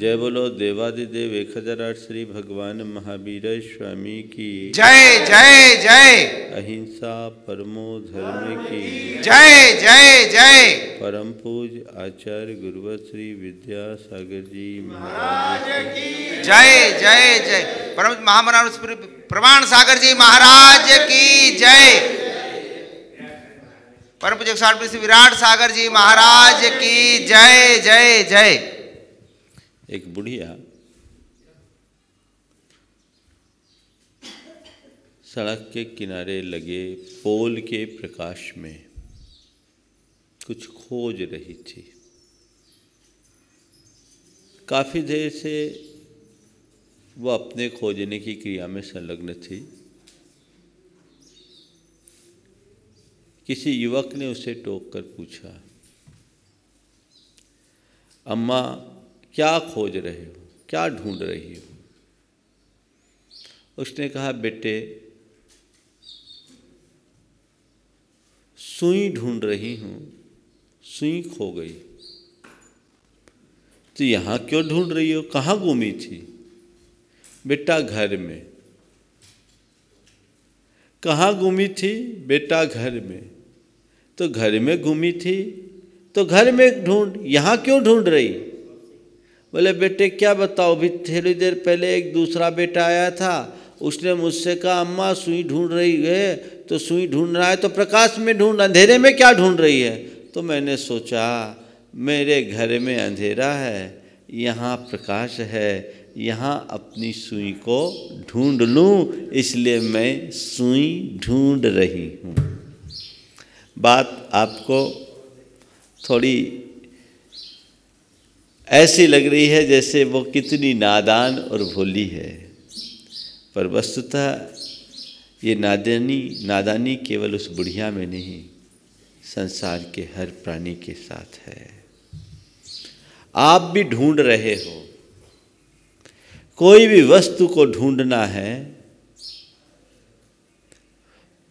जय बोलो देवादिदेव एक हजार आठ श्री भगवान महावीर स्वामी की जय जय जय अहिंसा परमो धर्म की जय जय जय परम पूज आचार्य गुरुवत श्री विद्यासागर जी महाराज की जय जय जय परम महामान प्रमाण सागर जी महाराज की जय परम पूज विराट सागर जी महाराज की जय जय जय एक बुढ़िया सड़क के किनारे लगे पोल के प्रकाश में कुछ खोज रही थी काफ़ी देर से वो अपने खोजने की क्रिया में संलग्न थी किसी युवक ने उसे टोक कर पूछा अम्मा क्या खोज रहे हो क्या ढूंढ रही हो उसने कहा बेटे सुई ढूंढ रही हूं सुई खो गई तो यहां क्यों ढूंढ रही हो कहा घूमी थी बेटा घर में कहा घूमी थी बेटा घर में तो घर में घूमी थी तो घर में ढूंढ यहाँ क्यों ढूंढ रही बोले बेटे क्या बताओ अभी थोड़ी देर पहले एक दूसरा बेटा आया था उसने मुझसे कहा अम्मा सुई ढूंढ रही है तो सुई ढूंढ रहा है तो प्रकाश में ढूंढ अंधेरे में क्या ढूंढ रही है तो मैंने सोचा मेरे घर में अंधेरा है यहाँ प्रकाश है यहाँ अपनी सुई को ढूंढ लूँ इसलिए मैं सुई ढूंढ रही हूँ बात आपको थोड़ी ऐसी लग रही है जैसे वो कितनी नादान और भोली है पर वस्तुतः ये नादानी नादानी केवल उस बुढ़िया में नहीं संसार के हर प्राणी के साथ है आप भी ढूंढ रहे हो कोई भी वस्तु को ढूंढना है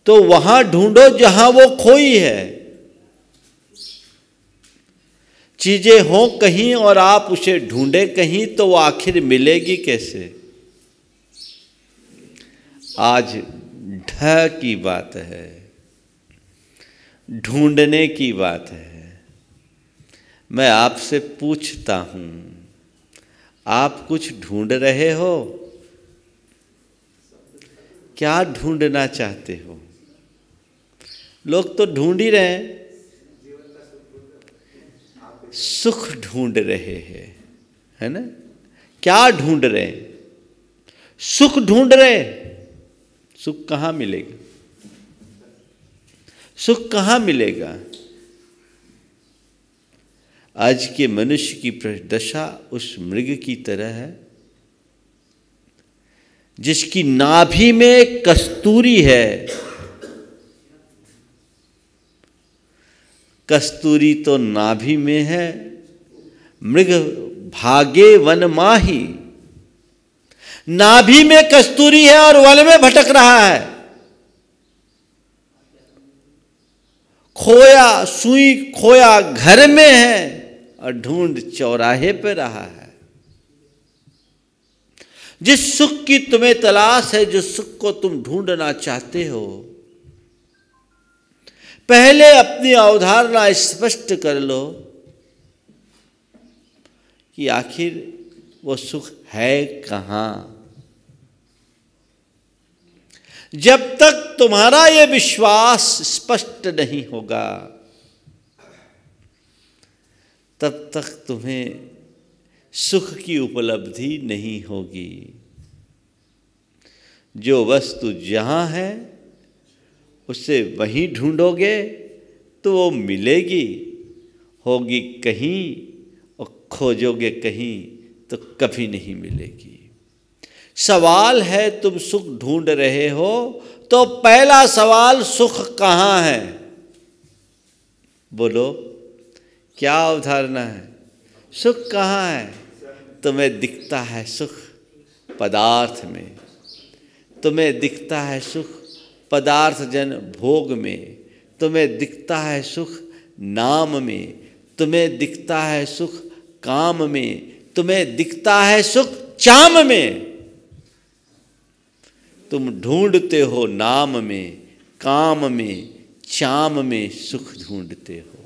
तो वहां ढूंढो जहां वो खोई है चीज़ें हों कहीं और आप उसे ढूंढे कहीं तो वो आखिर मिलेगी कैसे आज ढ की बात है ढूंढने की बात है मैं आपसे पूछता हूँ आप कुछ ढूंढ रहे हो क्या ढूंढना चाहते हो लोग तो ढूंढ ही रहे हैं सुख ढूंढ रहे हैं है ना क्या ढूंढ रहे हैं सुख ढूंढ रहे सुख कहां मिलेगा सुख कहां मिलेगा आज के मनुष्य की दशा उस मृग की तरह है जिसकी नाभि में कस्तूरी है कस्तूरी तो नाभि में है मृग भागे वन माही नाभि में कस्तूरी है और वन में भटक रहा है खोया सुई खोया घर में है और ढूंढ चौराहे पे रहा है जिस सुख की तुम्हें तलाश है जिस सुख को तुम ढूंढना चाहते हो पहले अपनी अवधारणा स्पष्ट कर लो कि आखिर वो सुख है कहां जब तक तुम्हारा ये विश्वास स्पष्ट नहीं होगा तब तक तुम्हें सुख की उपलब्धि नहीं होगी जो वस्तु जहां है उसे वहीं ढूंढोगे तो वो मिलेगी होगी कहीं और खोजोगे कहीं तो कभी नहीं मिलेगी सवाल है तुम सुख ढूंढ रहे हो तो पहला सवाल सुख कहाँ है बोलो क्या अवधारणा है सुख कहाँ है तुम्हें दिखता है सुख पदार्थ में तुम्हें दिखता है सुख पदार्थ जन भोग में तुम्हें दिखता है सुख नाम में तुम्हें दिखता है सुख काम में तुम्हें दिखता है सुख चाम में तुम ढूंढते हो नाम में काम में चाम में सुख ढूंढते हो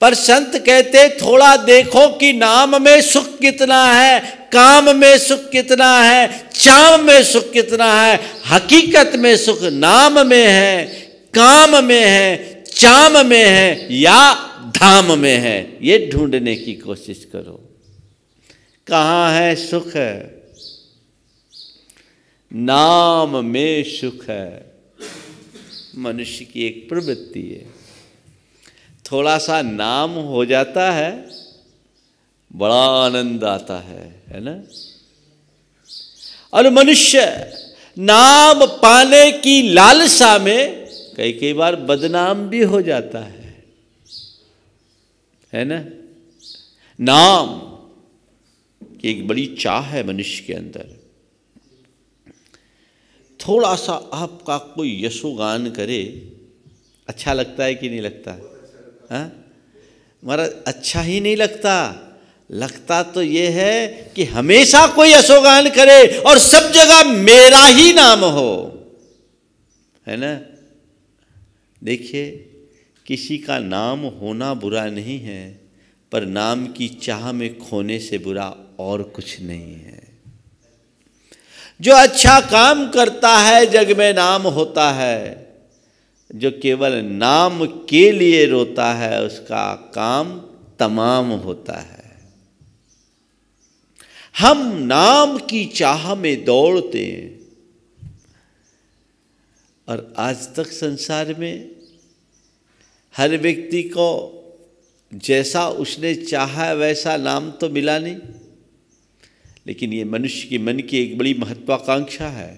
पर संत कहते थोड़ा देखो कि नाम में सुख कितना है काम में सुख कितना है चाम में सुख कितना है हकीकत में सुख नाम में है काम में है चाम में है या धाम में है ये ढूंढने की कोशिश करो कहाँ है सुख है नाम में सुख है मनुष्य की एक प्रवृत्ति है थोड़ा सा नाम हो जाता है बड़ा आनंद आता है है ना और मनुष्य नाम पाने की लालसा में कई कई बार बदनाम भी हो जाता है है ना नाम की एक बड़ी चाह है मनुष्य के अंदर थोड़ा सा आपका कोई यशोगान करे अच्छा लगता है कि नहीं लगता है हाँ? मारा महाराज अच्छा ही नहीं लगता लगता तो ये है कि हमेशा कोई अशोगान करे और सब जगह मेरा ही नाम हो है ना देखिए किसी का नाम होना बुरा नहीं है पर नाम की चाह में खोने से बुरा और कुछ नहीं है जो अच्छा काम करता है जग में नाम होता है जो केवल नाम के लिए रोता है उसका काम तमाम होता है हम नाम की चाह में दौड़ते हैं और आज तक संसार में हर व्यक्ति को जैसा उसने चाहा वैसा नाम तो मिला नहीं लेकिन ये मनुष्य के मन की एक बड़ी महत्वाकांक्षा है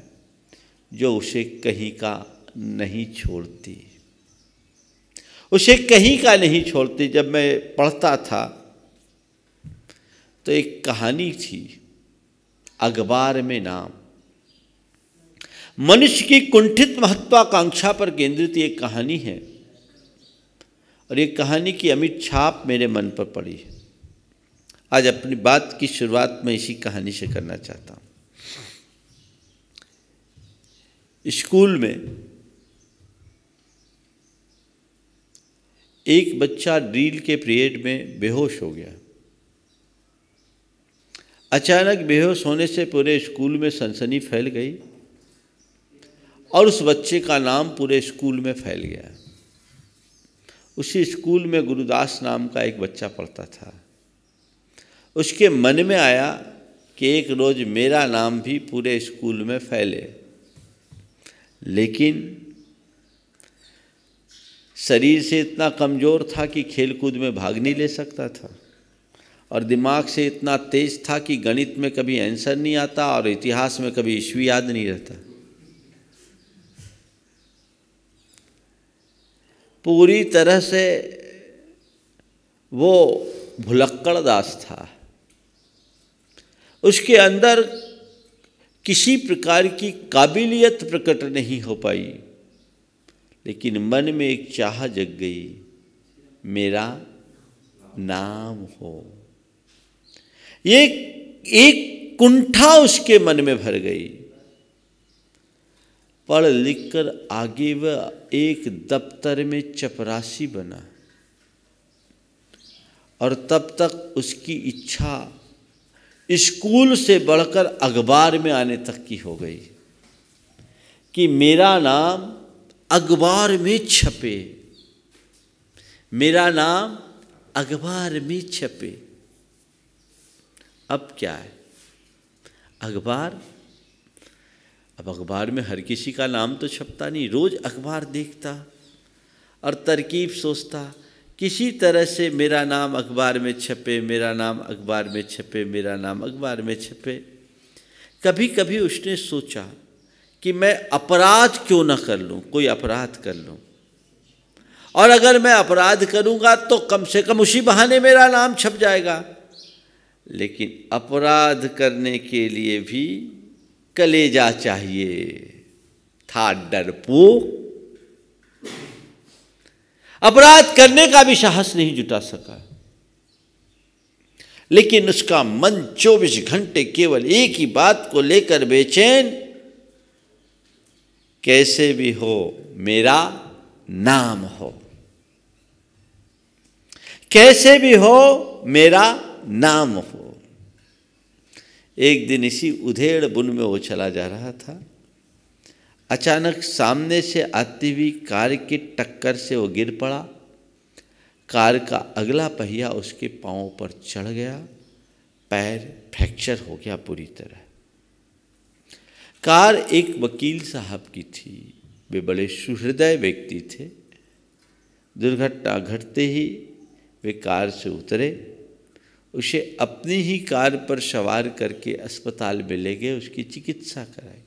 जो उसे कहीं का नहीं छोड़ती उसे कहीं का नहीं छोड़ती जब मैं पढ़ता था तो एक कहानी थी अखबार में नाम मनुष्य की कुंठित महत्वाकांक्षा पर केंद्रित एक कहानी है और ये कहानी की अमित छाप मेरे मन पर पड़ी है आज अपनी बात की शुरुआत मैं इसी कहानी से करना चाहता हूँ स्कूल में एक बच्चा ड्रील के पीरियड में बेहोश हो गया अचानक बेहोश होने से पूरे स्कूल में सनसनी फैल गई और उस बच्चे का नाम पूरे स्कूल में फैल गया उसी स्कूल में गुरुदास नाम का एक बच्चा पढ़ता था उसके मन में आया कि एक रोज़ मेरा नाम भी पूरे स्कूल में फैले लेकिन शरीर से इतना कमज़ोर था कि खेलकूद में भाग नहीं ले सकता था और दिमाग से इतना तेज था कि गणित में कभी आंसर नहीं आता और इतिहास में कभी ईश्वी याद नहीं रहता पूरी तरह से वो भुलक्कड़ दास था उसके अंदर किसी प्रकार की काबिलियत प्रकट नहीं हो पाई लेकिन मन में एक चाह जग गई मेरा नाम हो ये एक कुंठा उसके मन में भर गई पढ़ लिख कर आगे वह एक दफ्तर में चपरासी बना और तब तक उसकी इच्छा स्कूल से बढ़कर अखबार में आने तक की हो गई कि मेरा नाम अखबार में छपे मेरा नाम अखबार में छपे अब क्या है अखबार अब अखबार में हर किसी का नाम तो छपता नहीं रोज़ अखबार देखता और तरकीब सोचता किसी तरह से मेरा नाम अखबार में छपे मेरा नाम अखबार में छपे मेरा नाम अखबार में छपे कभी कभी उसने सोचा कि मैं अपराध क्यों ना कर लूं कोई अपराध कर लूं और अगर मैं अपराध करूंगा तो कम से कम उसी बहाने मेरा नाम छप जाएगा लेकिन अपराध करने के लिए भी कलेजा चाहिए था डरपू अपराध करने का भी साहस नहीं जुटा सका लेकिन उसका मन चौबीस घंटे केवल एक ही बात को लेकर बेचैन कैसे भी हो मेरा नाम हो कैसे भी हो मेरा नाम हो एक दिन इसी उधेड़ बुन में वो चला जा रहा था अचानक सामने से आती हुई कार की टक्कर से वो गिर पड़ा कार का अगला पहिया उसके पाँव पर चढ़ गया पैर फ्रैक्चर हो गया पूरी तरह कार एक वकील साहब की थी वे बड़े सुहृदय व्यक्ति थे दुर्घटना घटते ही वे कार से उतरे उसे अपनी ही कार पर सवार करके अस्पताल में ले गए उसकी चिकित्सा कराई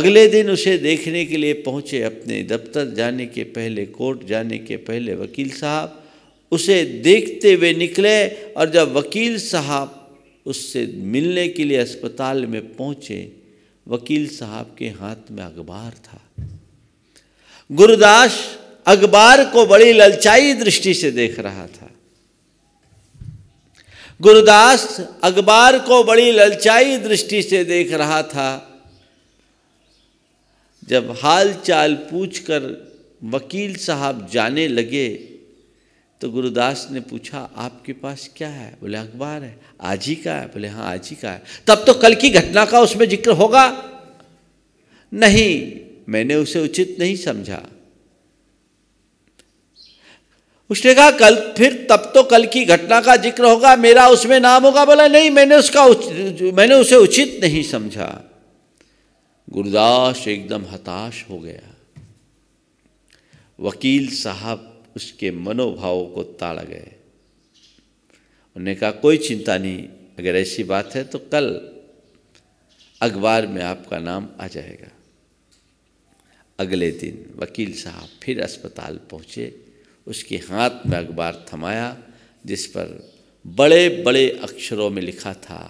अगले दिन उसे देखने के लिए पहुंचे अपने दफ्तर जाने के पहले कोर्ट जाने के पहले वकील साहब उसे देखते हुए निकले और जब वकील साहब उससे मिलने के लिए अस्पताल में पहुंचे वकील साहब के हाथ में अखबार था गुरुदास अखबार को बड़ी ललचाई दृष्टि से देख रहा था गुरुदास अखबार को बड़ी ललचाई दृष्टि से देख रहा था जब हाल चाल पूछकर वकील साहब जाने लगे तो गुरुदास ने पूछा आपके पास क्या है बोले अखबार है आज ही का है बोले हाँ आज ही का है तब तो कल की घटना का उसमें जिक्र होगा नहीं मैंने उसे उचित नहीं समझा उसने कहा कल फिर तब तो कल की घटना का जिक्र होगा मेरा उसमें नाम होगा बोला नहीं मैंने उसका उच, मैंने उसे उचित नहीं समझा गुरुदास एकदम हताश हो गया वकील साहब उसके मनोभाव को ताड़ गए उन्होंने कहा कोई चिंता नहीं अगर ऐसी बात है तो कल अखबार में आपका नाम आ जाएगा अगले दिन वकील साहब फिर अस्पताल पहुँचे उसके हाथ में अखबार थमाया जिस पर बड़े बड़े अक्षरों में लिखा था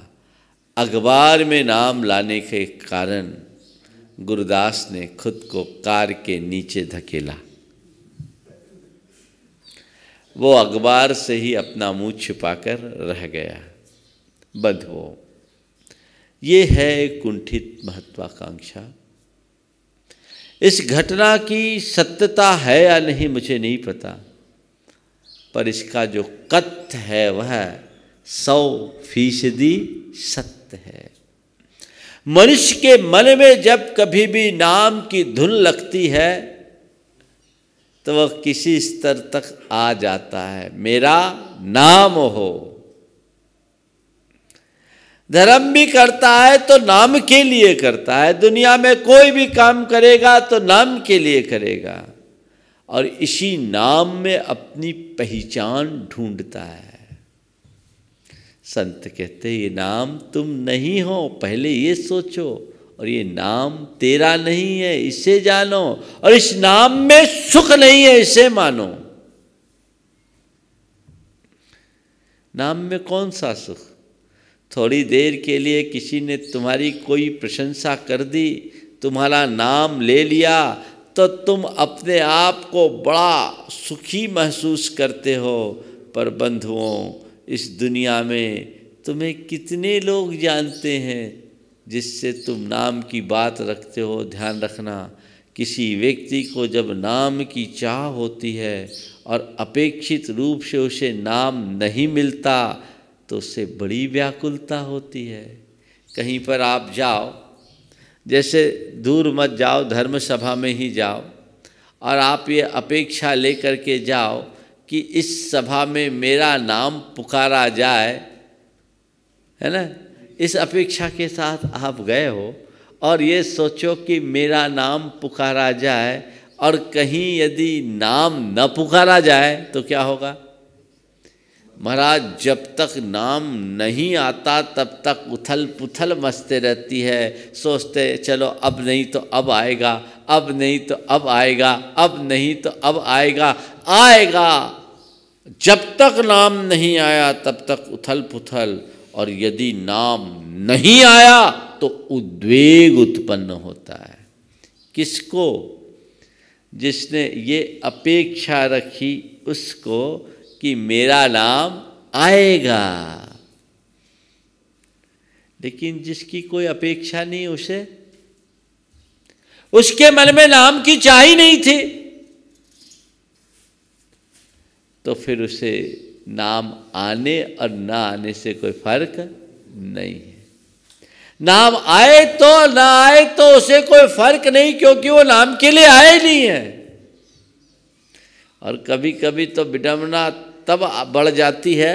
अखबार में नाम लाने के कारण गुरुदास ने खुद को कार के नीचे धकेला वो अखबार से ही अपना मुंह छिपाकर रह गया बंद हो ये है कुंठित महत्वाकांक्षा इस घटना की सत्यता है या नहीं मुझे नहीं पता पर इसका जो कथ है वह सौ फीसदी सत्य है मनुष्य के मन में जब कभी भी नाम की धुन लगती है तो वह किसी स्तर तक आ जाता है मेरा नाम हो धर्म भी करता है तो नाम के लिए करता है दुनिया में कोई भी काम करेगा तो नाम के लिए करेगा और इसी नाम में अपनी पहचान ढूंढता है संत कहते ये नाम तुम नहीं हो पहले ये सोचो और ये नाम तेरा नहीं है इसे जानो और इस नाम में सुख नहीं है इसे मानो नाम में कौन सा सुख थोड़ी देर के लिए किसी ने तुम्हारी कोई प्रशंसा कर दी तुम्हारा नाम ले लिया तो तुम अपने आप को बड़ा सुखी महसूस करते हो पर बंधुओं इस दुनिया में तुम्हें कितने लोग जानते हैं जिससे तुम नाम की बात रखते हो ध्यान रखना किसी व्यक्ति को जब नाम की चाह होती है और अपेक्षित रूप से उसे नाम नहीं मिलता तो उससे बड़ी व्याकुलता होती है कहीं पर आप जाओ जैसे दूर मत जाओ धर्म सभा में ही जाओ और आप ये अपेक्षा लेकर के जाओ कि इस सभा में मेरा नाम पुकारा जाए है ना इस अपेक्षा के साथ आप गए हो और ये सोचो कि मेरा नाम पुकारा जाए और कहीं यदि नाम न पुकारा जाए तो क्या होगा महाराज जब तक नाम नहीं आता तब तक उथल पुथल मचते रहती है सोचते चलो अब नहीं तो अब आएगा अब नहीं तो अब आएगा अब नहीं तो अब आएगा आएगा जब तक नाम नहीं आया तब तक उथल पुथल और यदि नाम नहीं आया तो उद्वेग उत्पन्न होता है किसको जिसने ये अपेक्षा रखी उसको कि मेरा नाम आएगा लेकिन जिसकी कोई अपेक्षा नहीं उसे उसके मन में नाम की चाह ही नहीं थी तो फिर उसे नाम आने और ना आने से कोई फर्क नहीं है नाम आए तो ना आए तो उसे कोई फर्क नहीं क्योंकि वो नाम के लिए आए नहीं है और कभी कभी तो विडम्बना तब बढ़ जाती है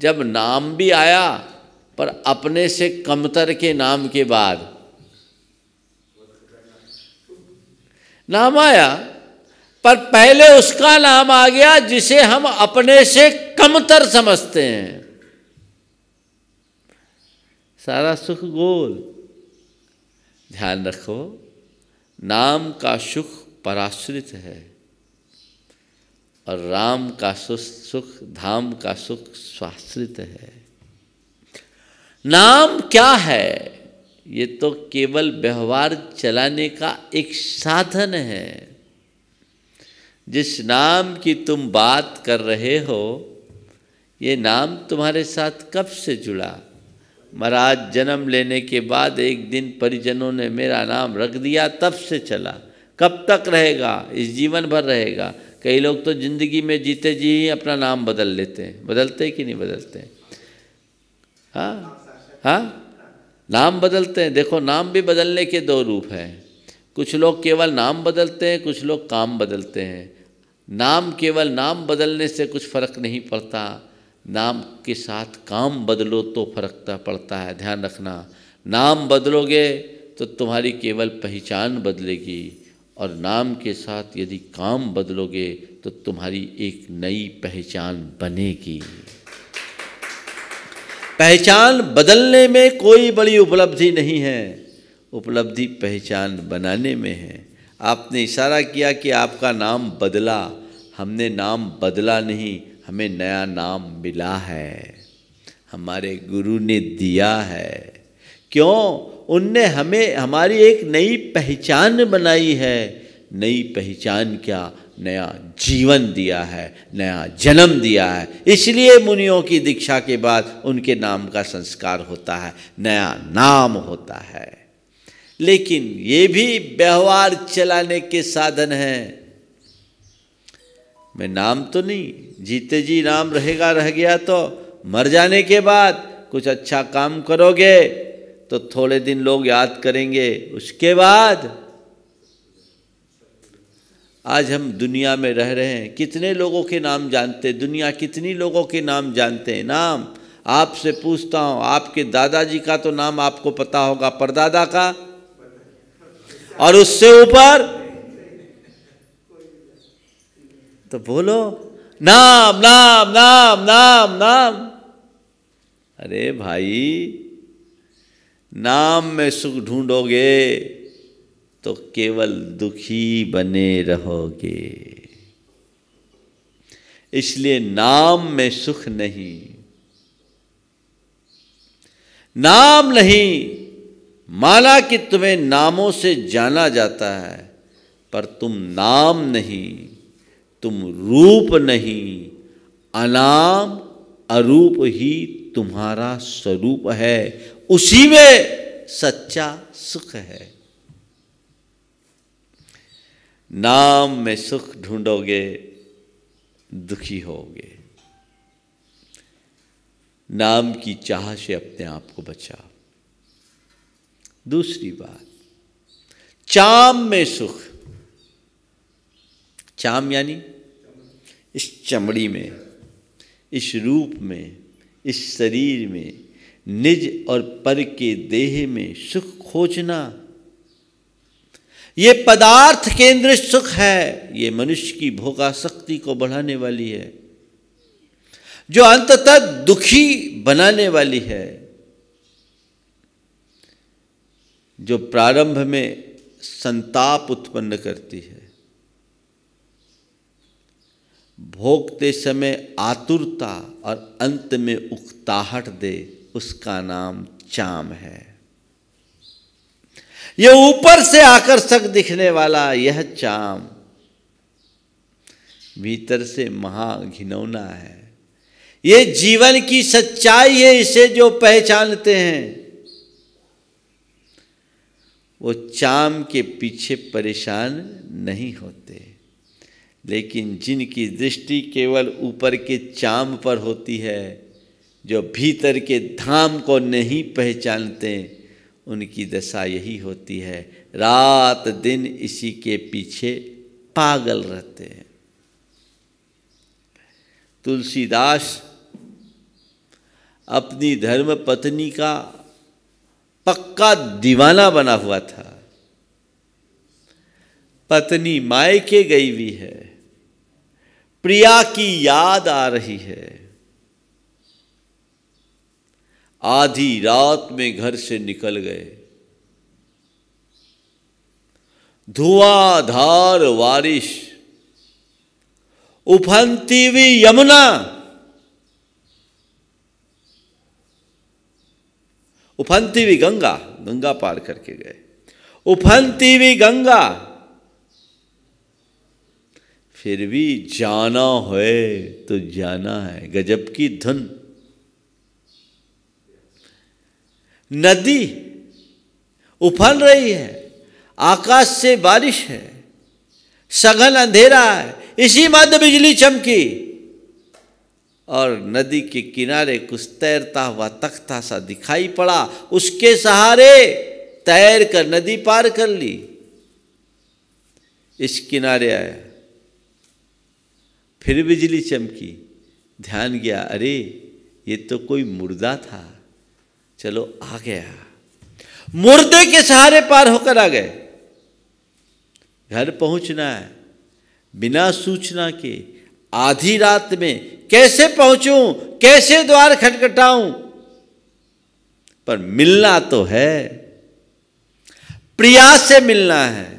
जब नाम भी आया पर अपने से कमतर के नाम के बाद नाम आया पर पहले उसका नाम आ गया जिसे हम अपने से कमतर समझते हैं सारा सुख गोल ध्यान रखो नाम का सुख पराश्रित है और राम का सुख सुख धाम का सुख स्वाश्रित है नाम क्या है ये तो केवल व्यवहार चलाने का एक साधन है जिस नाम की तुम बात कर रहे हो ये नाम तुम्हारे साथ कब से जुड़ा महाराज जन्म लेने के बाद एक दिन परिजनों ने मेरा नाम रख दिया तब से चला कब तक रहेगा इस जीवन भर रहेगा कई लोग तो जिंदगी में जीते जी ही अपना नाम बदल लेते हैं बदलते कि नहीं बदलते हाँ हाँ नाम बदलते हैं देखो नाम भी बदलने के दो रूप हैं कुछ लोग केवल नाम बदलते हैं कुछ लोग काम बदलते हैं नाम केवल नाम बदलने से कुछ फ़र्क नहीं पड़ता नाम के साथ काम बदलो तो फ़र्क पड़ता है ध्यान रखना नाम बदलोगे तो तुम्हारी केवल पहचान बदलेगी और नाम के साथ यदि काम बदलोगे तो तुम्हारी एक नई पहचान बनेगी पहचान बदलने में कोई बड़ी उपलब्धि नहीं है उपलब्धि पहचान बनाने में है आपने इशारा किया कि आपका नाम बदला हमने नाम बदला नहीं हमें नया नाम मिला है हमारे गुरु ने दिया है क्यों उनने हमें हमारी एक नई पहचान बनाई है नई पहचान क्या नया जीवन दिया है नया जन्म दिया है इसलिए मुनियों की दीक्षा के बाद उनके नाम का संस्कार होता है नया नाम होता है लेकिन ये भी व्यवहार चलाने के साधन हैं मैं नाम तो नहीं जीते जी नाम रहेगा रह गया तो मर जाने के बाद कुछ अच्छा काम करोगे तो थोड़े दिन लोग याद करेंगे उसके बाद आज हम दुनिया में रह रहे हैं कितने लोगों के नाम जानते दुनिया कितनी लोगों के नाम जानते हैं नाम आपसे पूछता हूँ आपके दादाजी का तो नाम आपको पता होगा परदादा का और उससे ऊपर तो बोलो नाम नाम नाम नाम नाम अरे भाई नाम में सुख ढूंढोगे तो केवल दुखी बने रहोगे इसलिए नाम में सुख नहीं नाम नहीं माना कि तुम्हें नामों से जाना जाता है पर तुम नाम नहीं तुम रूप नहीं अनाम अरूप ही तुम्हारा स्वरूप है उसी में सच्चा सुख है नाम में सुख ढूंढोगे दुखी होगे नाम की चाह से अपने आप को बचा दूसरी बात चाम में सुख चाम यानी इस चमड़ी में इस रूप में इस शरीर में निज और पर के देह में सुख खोजना ये पदार्थ केंद्र सुख है ये मनुष्य की भोगाशक्ति को बढ़ाने वाली है जो अंततः दुखी बनाने वाली है जो प्रारंभ में संताप उत्पन्न करती है भोगते समय आतुरता और अंत में उकताहट दे उसका नाम चाम है यह ऊपर से आकर्षक दिखने वाला यह चाम भीतर से महा घिनौना है ये जीवन की सच्चाई है इसे जो पहचानते हैं वो चाम के पीछे परेशान नहीं होते लेकिन जिनकी दृष्टि केवल ऊपर के चाम पर होती है जो भीतर के धाम को नहीं पहचानते उनकी दशा यही होती है रात दिन इसी के पीछे पागल रहते हैं तुलसीदास अपनी धर्म पत्नी का पक्का दीवाना बना हुआ था पत्नी मायके गई भी है प्रिया की याद आ रही है आधी रात में घर से निकल गए धुआंधार बारिश उफनती हुई यमुना उफनती हुई गंगा गंगा पार करके गए उफनती हुई गंगा फिर भी जाना है तो जाना है गजब की धुन नदी उफल रही है आकाश से बारिश है सघन अंधेरा है इसी मध्य बिजली चमकी और नदी के किनारे कुछ तैरता हुआ तख्ता सा दिखाई पड़ा उसके सहारे तैर कर नदी पार कर ली इस किनारे आया फिर बिजली चमकी ध्यान गया अरे ये तो कोई मुर्दा था चलो आ गया मुर्दे के सहारे पार होकर आ गए घर पहुंचना है बिना सूचना के आधी रात में कैसे पहुंचूं कैसे द्वार खटखटाऊं पर मिलना तो है प्रयास से मिलना है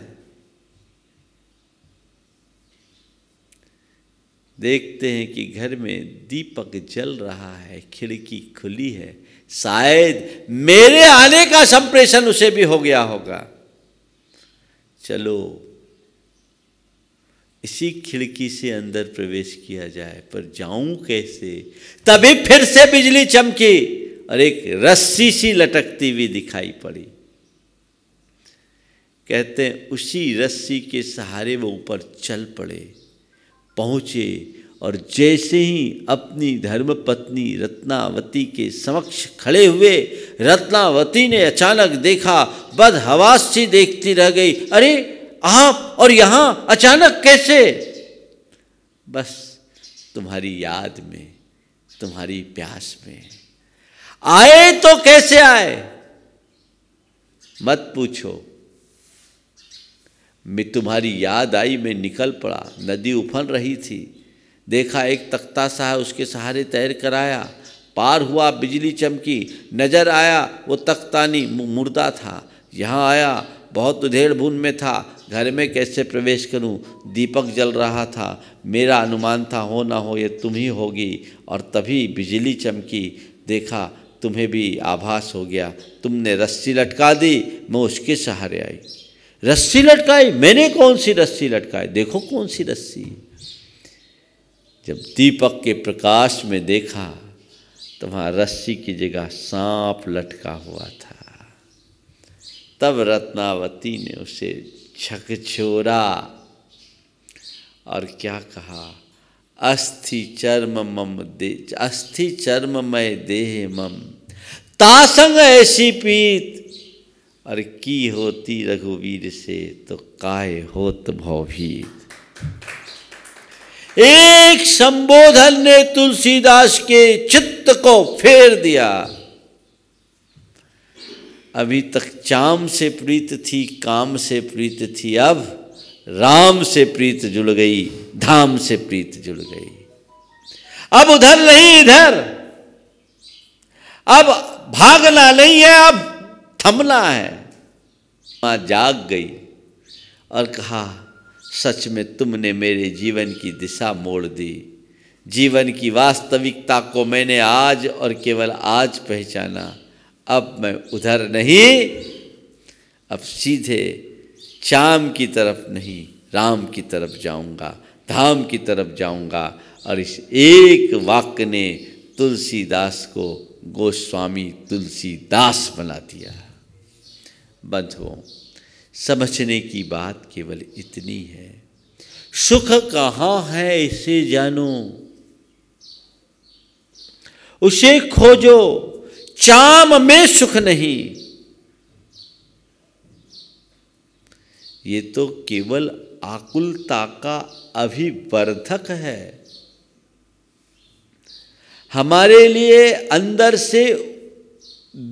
देखते हैं कि घर में दीपक जल रहा है खिड़की खुली है शायद मेरे आने का संप्रेषण उसे भी हो गया होगा चलो इसी खिड़की से अंदर प्रवेश किया जाए पर जाऊं कैसे तभी फिर से बिजली चमकी और एक रस्सी सी लटकती हुई दिखाई पड़ी कहते हैं उसी रस्सी के सहारे वो ऊपर चल पड़े पहुँचे और जैसे ही अपनी धर्मपत्नी रत्नावती के समक्ष खड़े हुए रत्नावती ने अचानक देखा बदहवास से देखती रह गई अरे आप और यहाँ अचानक कैसे बस तुम्हारी याद में तुम्हारी प्यास में आए तो कैसे आए मत पूछो मैं तुम्हारी याद आई मैं निकल पड़ा नदी उफन रही थी देखा एक तख्ता सा है उसके सहारे तैर कर आया पार हुआ बिजली चमकी नजर आया वो तख्तानी मुर्दा था यहाँ आया बहुत उधेड़ भून में था घर में कैसे प्रवेश करूं दीपक जल रहा था मेरा अनुमान था हो ना हो ये तुम ही होगी और तभी बिजली चमकी देखा तुम्हें भी आभास हो गया तुमने रस्सी लटका दी मैं उसके सहारे आई रस्सी लटकाई मैंने कौन सी रस्सी लटकाई देखो कौन सी रस्सी जब दीपक के प्रकाश में देखा तो वहां रस्सी की जगह सांप लटका हुआ था तब रत्नावती ने उसे छकछोरा और क्या कहा अस्थि चर्म मम दे अस्थि चर्म मय देह मम तासंग ऐसी पीत और की होती रघुवीर से तो काय होत भौभीत एक संबोधन ने तुलसीदास के चित्त को फेर दिया अभी तक चाम से प्रीत थी काम से प्रीत थी अब राम से प्रीत जुड़ गई धाम से प्रीत जुड़ गई अब उधर नहीं इधर अब भागना नहीं है अब हमला है माँ जाग गई और कहा सच में तुमने मेरे जीवन की दिशा मोड़ दी जीवन की वास्तविकता को मैंने आज और केवल आज पहचाना अब मैं उधर नहीं अब सीधे चाम की तरफ नहीं राम की तरफ जाऊंगा धाम की तरफ जाऊंगा और इस एक वाक्य ने तुलसीदास को गोस्वामी तुलसीदास बना दिया हो समझने की बात केवल इतनी है सुख कहाँ है इसे जानो उसे खोजो चाम में सुख नहीं ये तो केवल आकुलता का अभिवर्धक है हमारे लिए अंदर से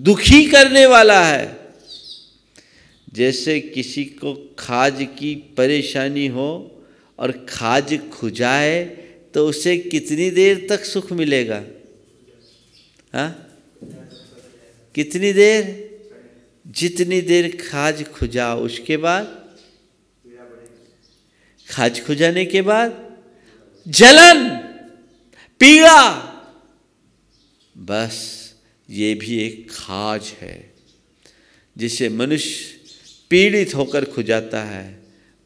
दुखी करने वाला है जैसे किसी को खाज की परेशानी हो और खाज खुजाए तो उसे कितनी देर तक सुख मिलेगा हाँ कितनी देर जितनी देर खाज खुजा उसके बाद खाज खुजाने के बाद जलन पीड़ा बस ये भी एक खाज है जिसे मनुष्य पीड़ित होकर खुजाता है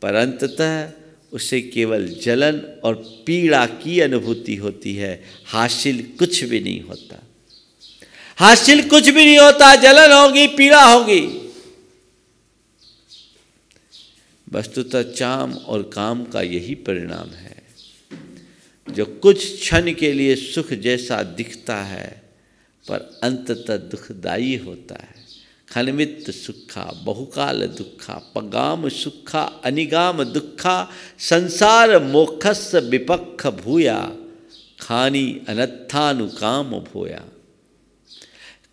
पर अंततः उसे केवल जलन और पीड़ा की अनुभूति होती है हासिल कुछ भी नहीं होता हासिल कुछ भी नहीं होता जलन होगी पीड़ा होगी वस्तुतः चाम और काम का यही परिणाम है जो कुछ क्षण के लिए सुख जैसा दिखता है पर अंततः दुखदायी होता है खलमित सुखा बहुकाल दुखा पगाम सुखा अनिगाम दुखा संसार मोक्षस विपक्ष भूया खानी अनत्थानुकाम भूया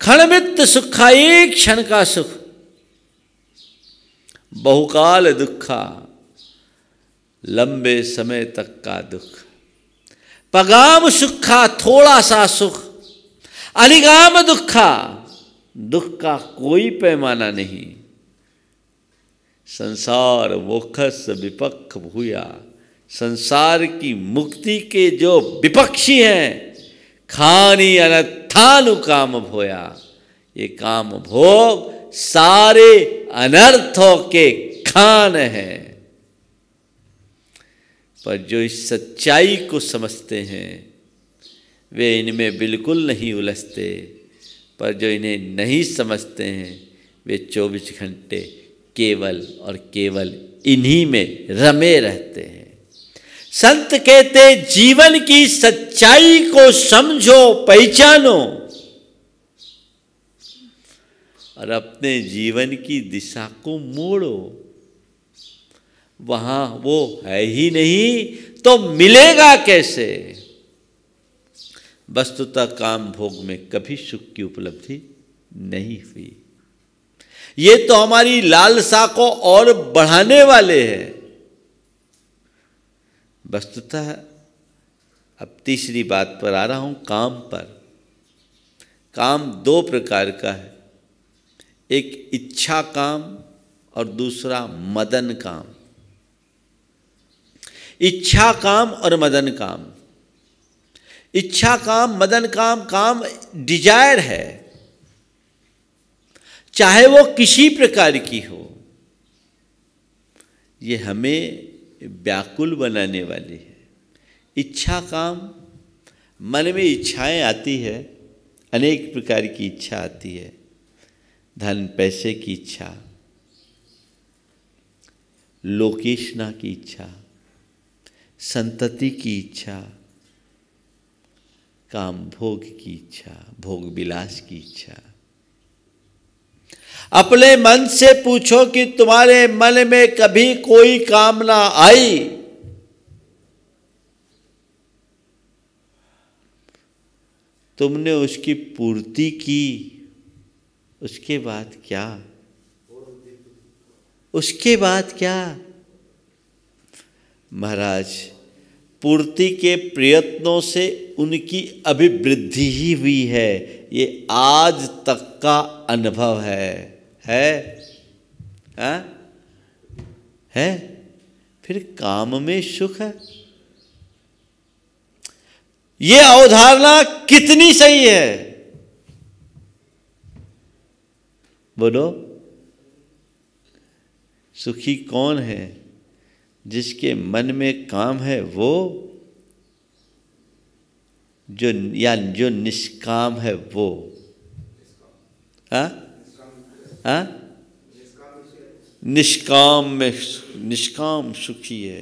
खणमित सुखा एक क्षण का सुख बहुकाल दुखा लंबे समय तक का दुख पगाम सुखा थोड़ा सा सुख अनिगाम दुखा दुख का कोई पैमाना नहीं संसार मोखस विपक्ष भूया संसार की मुक्ति के जो विपक्षी हैं खानी अनर्थानु काम भोया ये काम भोग सारे अनर्थों के खान हैं पर जो इस सच्चाई को समझते हैं वे इनमें बिल्कुल नहीं उलझते पर जो इन्हें नहीं समझते हैं वे चौबीस घंटे केवल और केवल इन्हीं में रमे रहते हैं संत कहते जीवन की सच्चाई को समझो पहचानो और अपने जीवन की दिशा को मोड़ो वहां वो है ही नहीं तो मिलेगा कैसे वस्तुतः काम भोग में कभी सुख की उपलब्धि नहीं हुई ये तो हमारी लालसा को और बढ़ाने वाले हैं वस्तुतः अब तीसरी बात पर आ रहा हूं काम पर काम दो प्रकार का है एक इच्छा काम और दूसरा मदन काम इच्छा काम और मदन काम इच्छा काम मदन काम काम डिजायर है चाहे वो किसी प्रकार की हो ये हमें व्याकुल बनाने वाली है इच्छा काम मन में इच्छाएं आती है अनेक प्रकार की इच्छा आती है धन पैसे की इच्छा लोकेशना की इच्छा संतति की इच्छा काम भोग की इच्छा भोग विलास की इच्छा अपने मन से पूछो कि तुम्हारे मन में कभी कोई कामना आई तुमने उसकी पूर्ति की उसके बाद क्या उसके बाद क्या महाराज पूर्ति के प्रयत्नों से उनकी अभिवृद्धि ही हुई है ये आज तक का अनुभव है है हा? है फिर काम में सुख है ये अवधारणा कितनी सही है बोलो सुखी कौन है जिसके मन में काम है वो जो या जो निष्काम है वो आ? हाँ? हाँ? निष्काम में निष्काम सुखी है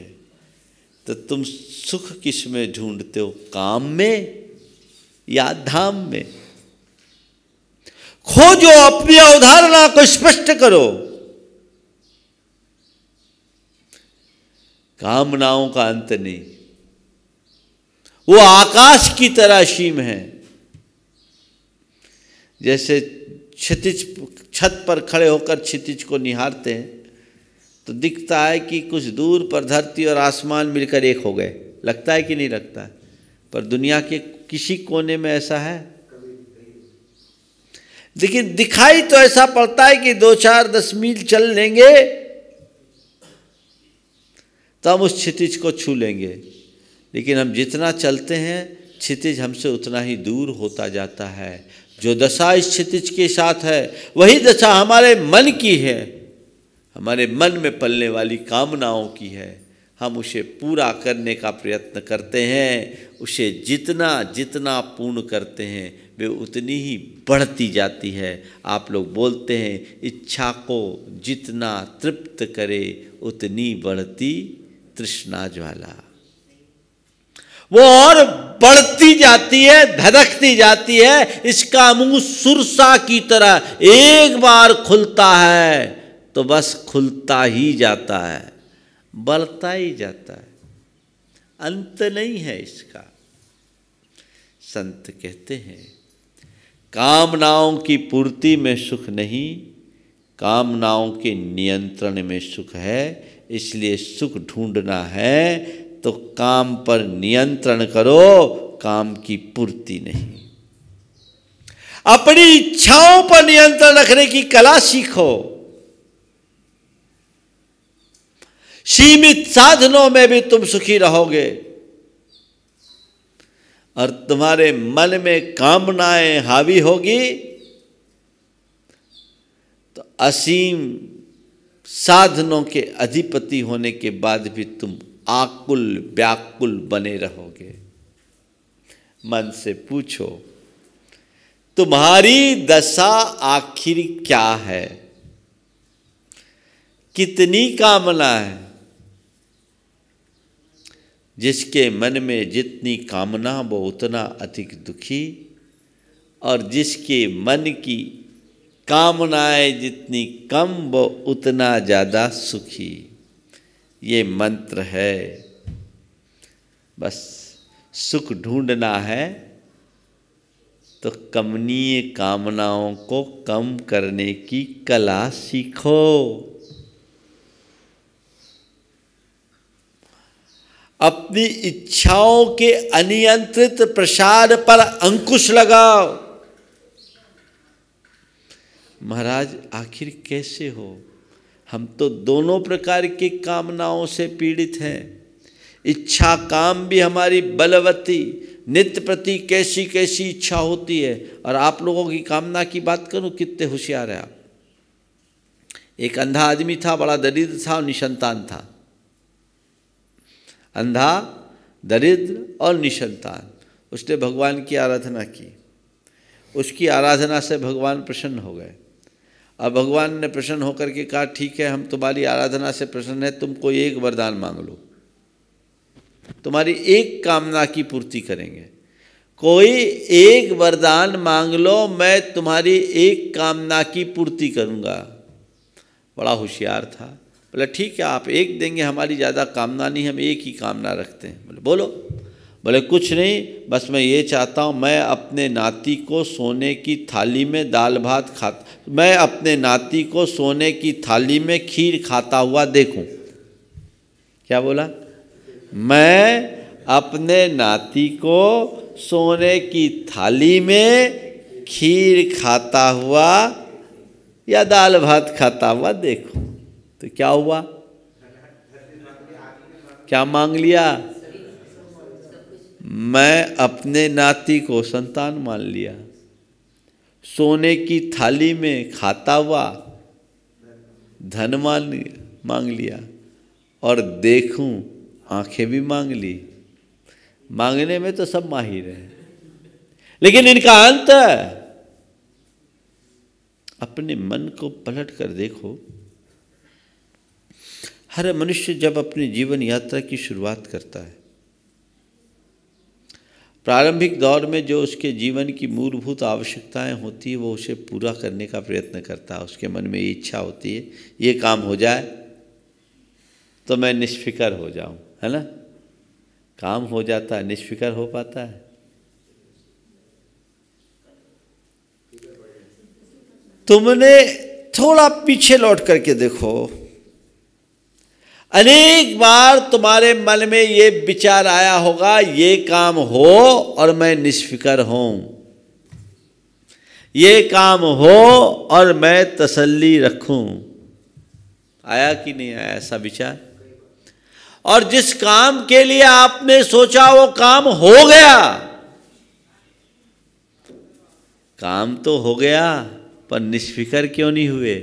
तो तुम सुख किस में ढूंढते हो काम में या धाम में खोजो अपनी अवधारणा को स्पष्ट करो कामनाओं का अंत नहीं वो आकाश की तरह सीम है जैसे क्षितिज छत पर खड़े होकर क्षितिज को निहारते हैं तो दिखता है कि कुछ दूर पर धरती और आसमान मिलकर एक हो गए लगता है कि नहीं लगता है पर दुनिया के किसी कोने में ऐसा है लेकिन दिखाई तो ऐसा पड़ता है कि दो चार दस मील चल लेंगे तब तो उस क्षितिज को छू लेंगे लेकिन हम जितना चलते हैं क्षितिज हमसे उतना ही दूर होता जाता है जो दशा इस क्षितिज के साथ है वही दशा हमारे मन की है हमारे मन में पलने वाली कामनाओं की है हम उसे पूरा करने का प्रयत्न करते हैं उसे जितना जितना पूर्ण करते हैं वे उतनी ही बढ़ती जाती है आप लोग बोलते हैं इच्छा को जितना तृप्त करे उतनी बढ़ती तृष्णा ज्वाला वो और बढ़ती जाती है धधकती जाती है इसका मुंह सुरसा की तरह एक बार खुलता है तो बस खुलता ही जाता है बढ़ता ही जाता है अंत नहीं है इसका संत कहते हैं कामनाओं की पूर्ति में सुख नहीं कामनाओं के नियंत्रण में सुख है इसलिए सुख ढूंढना है तो काम पर नियंत्रण करो काम की पूर्ति नहीं अपनी इच्छाओं पर नियंत्रण रखने की कला सीखो सीमित साधनों में भी तुम सुखी रहोगे और तुम्हारे मन में कामनाएं हावी होगी तो असीम साधनों के अधिपति होने के बाद भी तुम आकुल व्याकुल बने रहोगे मन से पूछो तुम्हारी दशा आखिर क्या है कितनी कामना है जिसके मन में जितनी कामना वो उतना अधिक दुखी और जिसके मन की कामनाएं जितनी कम वो उतना ज़्यादा सुखी ये मंत्र है बस सुख ढूंढना है तो कमनीय कामनाओं को कम करने की कला सीखो अपनी इच्छाओं के अनियंत्रित प्रसार पर अंकुश लगाओ महाराज आखिर कैसे हो हम तो दोनों प्रकार की कामनाओं से पीड़ित हैं इच्छा काम भी हमारी बलवती नित्य प्रति कैसी कैसी इच्छा होती है और आप लोगों की कामना की बात करूं कितने होशियार है आप एक अंधा आदमी था बड़ा दरिद्र था और निसंतान था अंधा दरिद्र और निसंतान उसने भगवान की आराधना की उसकी आराधना से भगवान प्रसन्न हो गए अब भगवान ने प्रसन्न होकर के कहा ठीक है हम तुम्हारी आराधना से प्रसन्न है तुम कोई एक वरदान मांग लो तुम्हारी एक कामना की पूर्ति करेंगे कोई एक वरदान मांग लो मैं तुम्हारी एक कामना की पूर्ति करूंगा बड़ा होशियार था बोला ठीक है आप एक देंगे हमारी ज़्यादा कामना नहीं हम एक ही कामना रखते हैं बोले बोलो बोले कुछ नहीं बस मैं ये चाहता हूँ मैं अपने नाती को सोने की थाली में दाल भात खा मैं अपने नाती को सोने की थाली में खीर खाता हुआ देखूँ क्या बोला मैं अपने नाती को सोने की थाली में खीर खाता हुआ या दाल भात खाता हुआ देखूँ तो क्या हुआ क्या मांग लिया मैं अपने नाती को संतान मान लिया सोने की थाली में खाता हुआ धन मान मांग लिया और देखूं आंखें भी मांग ली मांगने में तो सब माहिर है लेकिन इनका अंत अपने मन को पलट कर देखो हर मनुष्य जब अपनी जीवन यात्रा की शुरुआत करता है प्रारंभिक दौर में जो उसके जीवन की मूलभूत आवश्यकताएं होती है वो उसे पूरा करने का प्रयत्न करता है उसके मन में ये इच्छा होती है ये काम हो जाए तो मैं निष्फिकर हो जाऊं है ना काम हो जाता है निष्फिकर हो पाता है तुमने थोड़ा पीछे लौट करके देखो अनेक बार तुम्हारे मन में ये विचार आया होगा ये काम हो और मैं निष्फिकर हूं ये काम हो और मैं तसल्ली रखूं आया कि नहीं आया ऐसा विचार और जिस काम के लिए आपने सोचा वो काम हो गया काम तो हो गया पर निष्फिकर क्यों नहीं हुए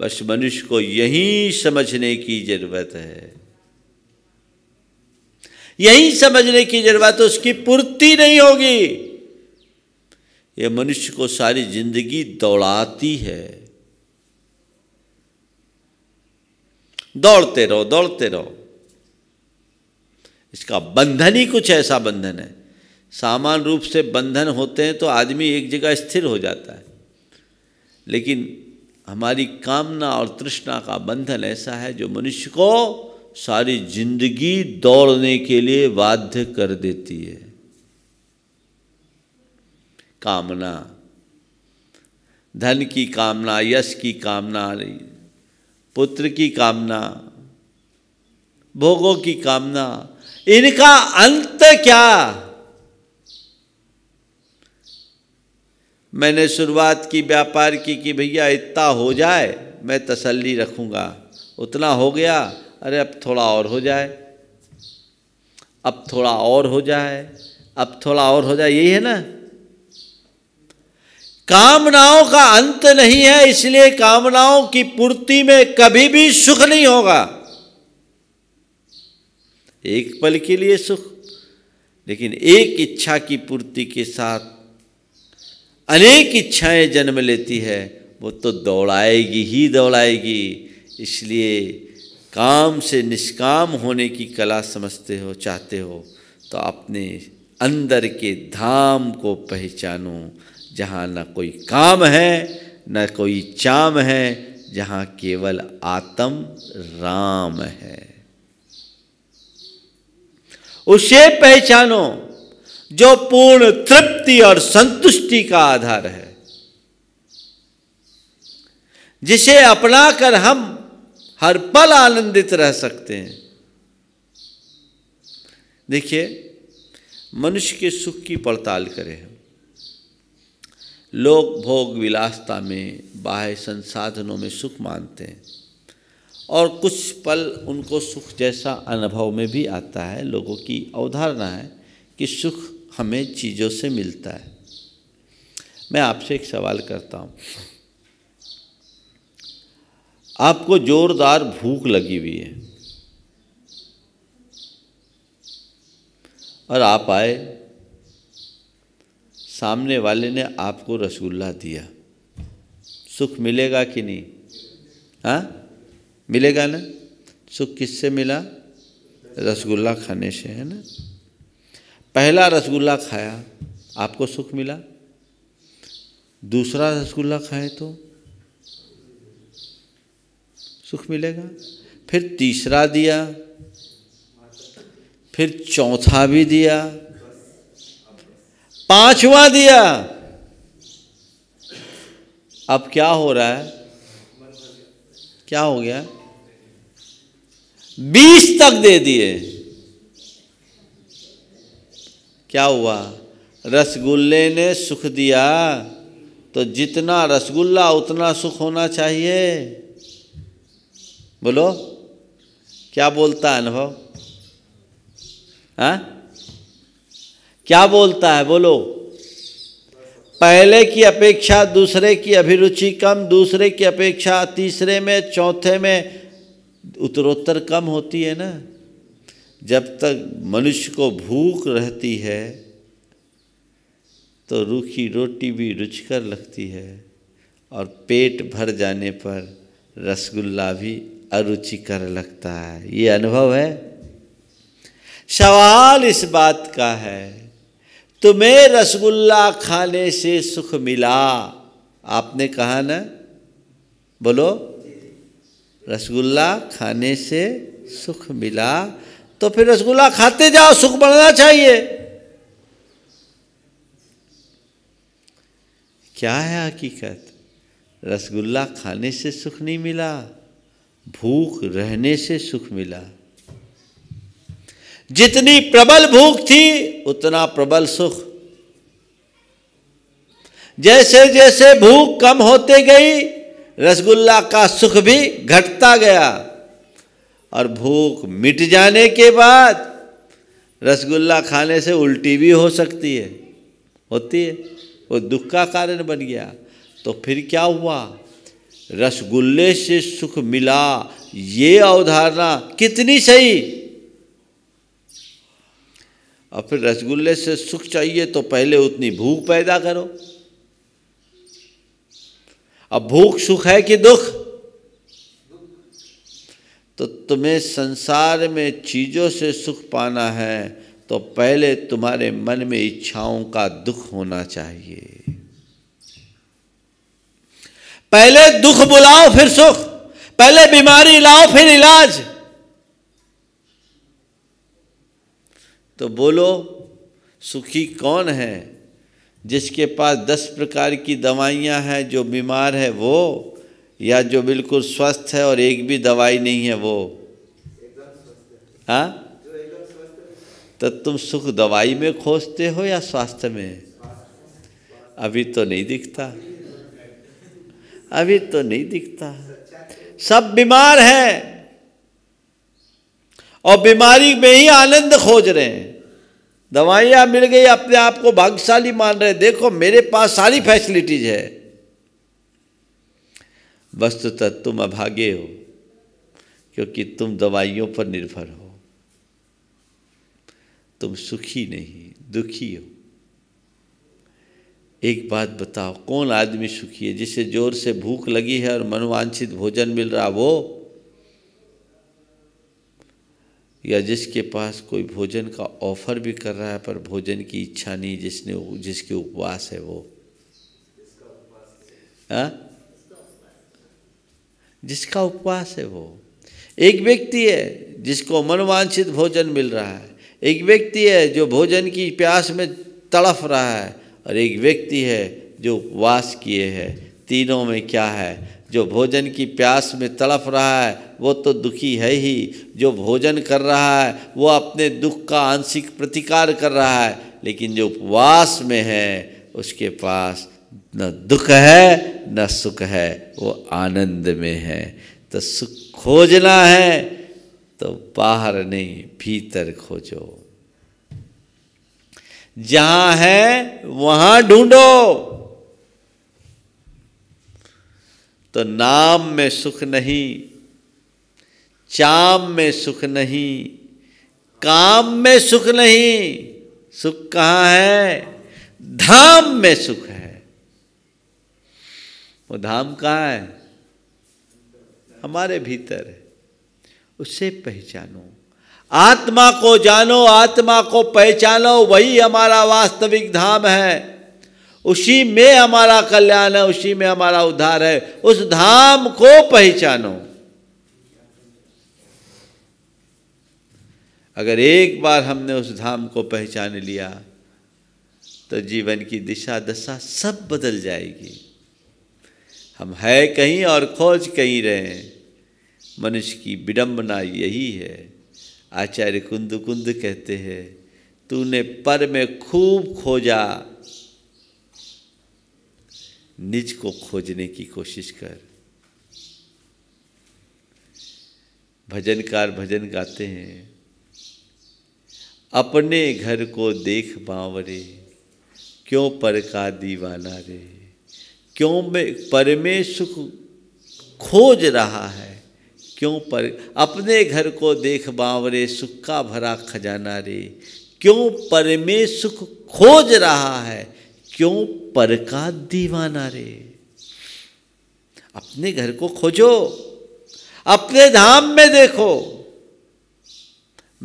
बस मनुष्य को यही समझने की जरूरत है यही समझने की जरूरत उसकी पूर्ति नहीं होगी ये मनुष्य को सारी जिंदगी दौड़ाती है दौड़ते रहो दौड़ते रहो इसका बंधन ही कुछ ऐसा बंधन है सामान्य रूप से बंधन होते हैं तो आदमी एक जगह स्थिर हो जाता है लेकिन हमारी कामना और तृष्णा का बंधन ऐसा है जो मनुष्य को सारी जिंदगी दौड़ने के लिए बाध्य कर देती है कामना धन की कामना यश की कामना पुत्र की कामना भोगों की कामना इनका अंत क्या मैंने शुरुआत की व्यापार की कि भैया इतना हो जाए मैं तसल्ली रखूँगा उतना हो गया अरे अब थोड़ा और हो जाए अब थोड़ा और हो जाए अब थोड़ा और हो जाए यही है ना कामनाओं का अंत नहीं है इसलिए कामनाओं की पूर्ति में कभी भी सुख नहीं होगा एक पल के लिए सुख लेकिन एक इच्छा की पूर्ति के साथ अनेक इच्छाएं जन्म लेती है वो तो दौड़ाएगी ही दौड़ाएगी इसलिए काम से निष्काम होने की कला समझते हो चाहते हो तो अपने अंदर के धाम को पहचानो जहाँ न कोई काम है न कोई चाम है जहाँ केवल आत्म राम है उसे पहचानो जो पूर्ण तृप्ति और संतुष्टि का आधार है जिसे अपनाकर हम हर पल आनंदित रह सकते हैं देखिए मनुष्य के सुख की पड़ताल करें लोग भोग विलासता में बाह्य संसाधनों में सुख मानते हैं और कुछ पल उनको सुख जैसा अनुभव में भी आता है लोगों की अवधारणा है कि सुख हमें चीज़ों से मिलता है मैं आपसे एक सवाल करता हूँ आपको जोरदार भूख लगी हुई है और आप आए सामने वाले ने आपको रसगुल्ला दिया सुख मिलेगा कि नहीं हाँ मिलेगा ना सुख किससे मिला रसगुल्ला खाने से है ना पहला रसगुल्ला खाया आपको सुख मिला दूसरा रसगुल्ला खाए तो सुख मिलेगा फिर तीसरा दिया फिर चौथा भी दिया पांचवा दिया अब क्या हो रहा है क्या हो गया बीस तक दे दिए क्या हुआ रसगुल्ले ने सुख दिया तो जितना रसगुल्ला उतना सुख होना चाहिए बोलो क्या बोलता है अनुभव हाँ? क्या बोलता है बोलो पहले की अपेक्षा दूसरे की अभिरुचि कम दूसरे की अपेक्षा तीसरे में चौथे में उत्तरोत्तर कम होती है ना जब तक मनुष्य को भूख रहती है तो रूखी रोटी भी रुचकर लगती है और पेट भर जाने पर रसगुल्ला भी अरुचिकर लगता है ये अनुभव है सवाल इस बात का है तुम्हें रसगुल्ला खाने से सुख मिला आपने कहा ना बोलो रसगुल्ला खाने से सुख मिला तो फिर रसगुल्ला खाते जाओ सुख बढ़ना चाहिए क्या है हकीकत रसगुल्ला खाने से सुख नहीं मिला भूख रहने से सुख मिला जितनी प्रबल भूख थी उतना प्रबल सुख जैसे जैसे भूख कम होते गई रसगुल्ला का सुख भी घटता गया और भूख मिट जाने के बाद रसगुल्ला खाने से उल्टी भी हो सकती है होती है वो दुख का कारण बन गया तो फिर क्या हुआ रसगुल्ले से सुख मिला ये अवधारणा कितनी सही और फिर रसगुल्ले से सुख चाहिए तो पहले उतनी भूख पैदा करो अब भूख सुख है कि दुख तो तुम्हें संसार में चीज़ों से सुख पाना है तो पहले तुम्हारे मन में इच्छाओं का दुख होना चाहिए पहले दुख बुलाओ फिर सुख पहले बीमारी लाओ फिर इलाज तो बोलो सुखी कौन है जिसके पास दस प्रकार की दवाइयां हैं जो बीमार है वो या जो बिल्कुल स्वस्थ है और एक भी दवाई नहीं है वो हाँ तो तुम सुख दवाई में खोजते हो या स्वास्थ्य में अभी तो नहीं दिखता अभी तो नहीं दिखता सब बीमार हैं और बीमारी में ही आनंद खोज रहे हैं दवाइयाँ मिल गई अपने आप को भाग्यशाली मान रहे देखो मेरे पास सारी फैसिलिटीज है वस्तुतः तुम अभागे हो क्योंकि तुम दवाइयों पर निर्भर हो तुम सुखी नहीं दुखी हो एक बात बताओ कौन आदमी सुखी है जिसे जोर से भूख लगी है और मनोवांछित भोजन मिल रहा वो या जिसके पास कोई भोजन का ऑफर भी कर रहा है पर भोजन की इच्छा नहीं जिसने जिसके उपवास है वो हाँ जिसका उपवास है वो एक व्यक्ति है जिसको मनवांछित भोजन मिल रहा है एक व्यक्ति है जो भोजन की प्यास में तड़फ रहा है और एक व्यक्ति है जो उपवास किए हैं तीनों में क्या है जो भोजन की प्यास में तड़फ रहा है वो तो दुखी है ही जो भोजन कर रहा है वो अपने दुख का आंशिक प्रतिकार कर रहा है लेकिन जो उपवास में है उसके पास न दुख है न सुख है वो आनंद में है तो सुख खोजना है तो बाहर नहीं भीतर खोजो जहां है वहां ढूंढो तो नाम में सुख नहीं चाम में सुख नहीं काम में सुख नहीं सुख कहाँ है धाम में सुख है वो धाम कहाँ है हमारे भीतर है उससे पहचानो आत्मा को जानो आत्मा को पहचानो वही हमारा वास्तविक धाम है उसी में हमारा कल्याण है उसी में हमारा उद्धार है उस धाम को पहचानो अगर एक बार हमने उस धाम को पहचान लिया तो जीवन की दिशा दशा सब बदल जाएगी हम है कहीं और खोज कहीं रहे मनुष्य की विडम्बना यही है आचार्य कुंद कुंद कहते हैं तूने पर में खूब खोजा निज को खोजने की कोशिश कर भजनकार भजन गाते हैं अपने घर को देख बावरे क्यों पर का दीवाना रे क्यों परमे सुख खोज रहा है क्यों पर अपने घर को देख बावरे सुख का भरा खजाना रे क्यों परमे सुख खोज रहा है क्यों पर का दीवाना रे अपने घर को खोजो अपने धाम में देखो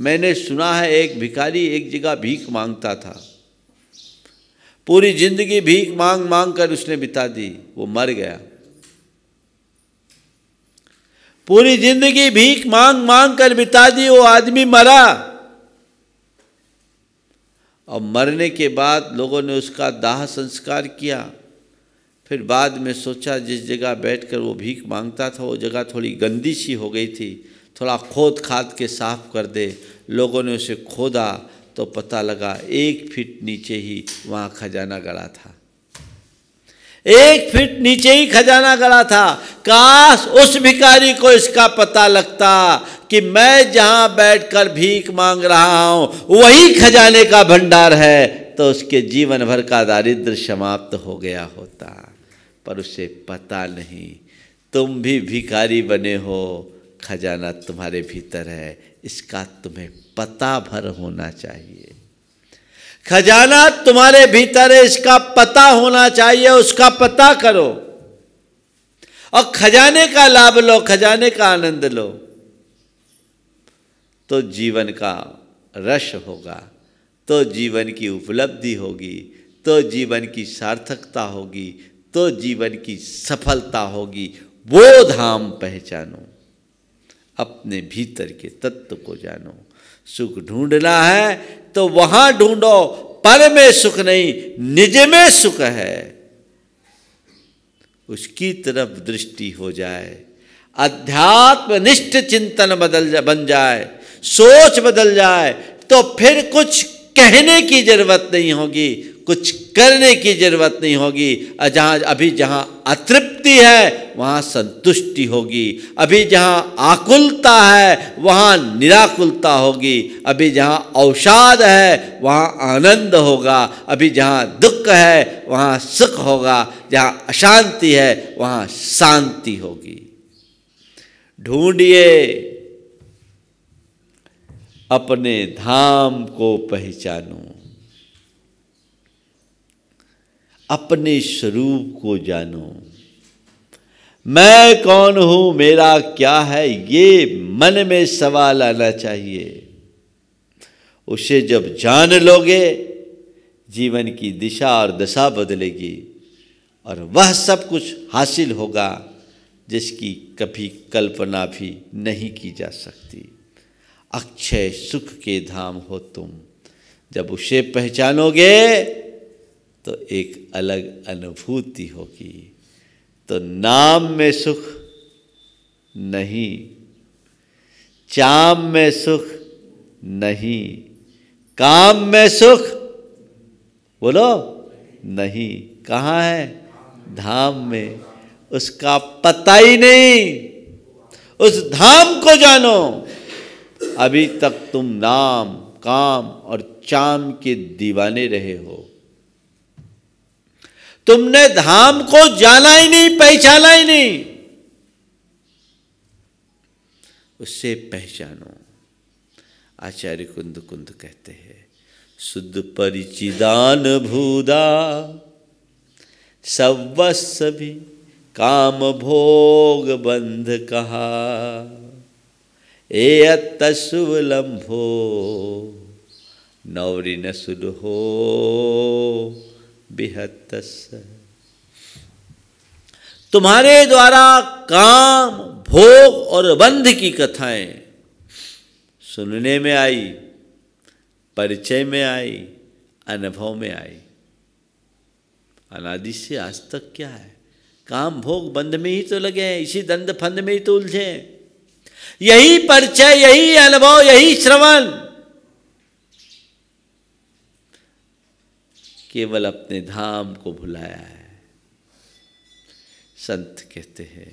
मैंने सुना है एक भिखारी एक जगह भीख मांगता था पूरी जिंदगी भीख मांग मांग कर उसने बिता दी वो मर गया पूरी जिंदगी भीख मांग मांग कर बिता दी वो आदमी मरा और मरने के बाद लोगों ने उसका दाह संस्कार किया फिर बाद में सोचा जिस जगह बैठकर वो भीख मांगता था वो जगह थोड़ी गंदी सी हो गई थी थोड़ा खोद खाद के साफ कर दे लोगों ने उसे खोदा तो पता लगा एक फीट नीचे ही वहां खजाना गड़ा था एक फीट नीचे ही खजाना गड़ा था काश उस भिकारी को इसका पता लगता कि मैं जहां बैठकर भीख मांग रहा हूं वही खजाने का भंडार है तो उसके जीवन भर का दारिद्र समाप्त हो गया होता पर उसे पता नहीं तुम भी भिखारी बने हो खजाना तुम्हारे भीतर है इसका तुम्हें पता भर होना चाहिए खजाना तुम्हारे भीतर है इसका पता होना चाहिए उसका पता करो और खजाने का लाभ लो खजाने का आनंद लो तो जीवन का रश होगा तो जीवन की उपलब्धि होगी तो जीवन की सार्थकता होगी तो जीवन की सफलता होगी वो धाम पहचानो अपने भीतर के तत्व को जानो सुख ढूंढना है तो वहां ढूंढो पर में सुख नहीं निज में सुख है उसकी तरफ दृष्टि हो जाए अध्यात्मनिष्ठ चिंतन बदल जा, बन जाए सोच बदल जाए तो फिर कुछ कहने की जरूरत नहीं होगी कुछ करने की जरूरत नहीं होगी जहाँ अभी जहाँ अतृप्ति है वहाँ संतुष्टि होगी अभी जहाँ आकुलता है वहाँ निराकुलता होगी अभी जहाँ अवसाद है वहाँ आनंद होगा अभी जहाँ दुख है वहाँ सुख होगा जहाँ अशांति है वहाँ शांति होगी ढूंढिए अपने धाम को पहचानूं अपने स्वरूप को जानो मैं कौन हूं मेरा क्या है ये मन में सवाल आना चाहिए उसे जब जान लोगे जीवन की दिशा और दशा बदलेगी और वह सब कुछ हासिल होगा जिसकी कभी कल्पना भी नहीं की जा सकती अक्षय सुख के धाम हो तुम जब उसे पहचानोगे तो एक अलग अनुभूति होगी तो नाम में सुख नहीं चाम में सुख नहीं काम में सुख बोलो नहीं कहाँ है धाम में उसका पता ही नहीं उस धाम को जानो अभी तक तुम नाम काम और चाम के दीवाने रहे हो तुमने धाम को जाना ही नहीं पहचाना ही नहीं उससे पहचानो आचार्य कुंद कुंद कहते हैं शुद्ध परिचिदान भूदा भी काम भोग बंध कहा ए अतुलंभो लंभो नवरी न सुध हो बेहद तुम्हारे द्वारा काम भोग और बंध की कथाएं सुनने में आई परिचय में आई अनुभव में आई अनादि से आज तक क्या है काम भोग बंध में ही तो लगे हैं इसी दंद फंद में ही तो उलझे हैं यही परिचय यही अनुभव यही श्रवण केवल अपने धाम को भुलाया है संत कहते हैं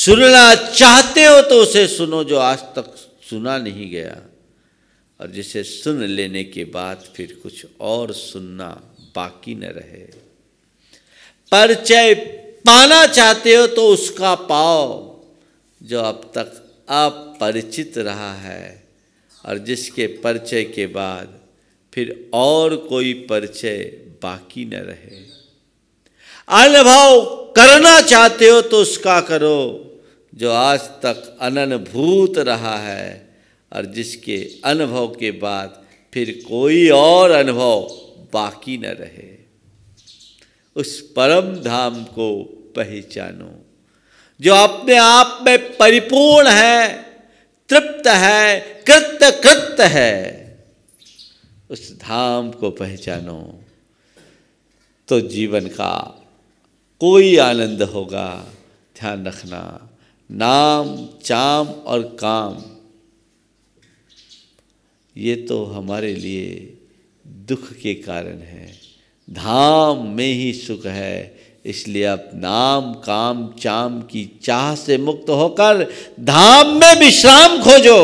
सुनना चाहते हो तो उसे सुनो जो आज तक सुना नहीं गया और जिसे सुन लेने के बाद फिर कुछ और सुनना बाकी न रहे परिचय पाना चाहते हो तो उसका पाओ जो अब तक अपरिचित रहा है और जिसके परिचय के बाद फिर और कोई परिचय बाकी न रहे अनुभव करना चाहते हो तो उसका करो जो आज तक अननुभूत रहा है और जिसके अनुभव के बाद फिर कोई और अनुभव बाकी न रहे उस परम धाम को पहचानो जो अपने आप में परिपूर्ण है तृप्त है कृत्य कृत्य है उस धाम को पहचानो तो जीवन का कोई आनंद होगा ध्यान रखना नाम चाम और काम ये तो हमारे लिए दुख के कारण है धाम में ही सुख है इसलिए आप नाम काम चाम की चाह से मुक्त होकर धाम में विश्राम खोजो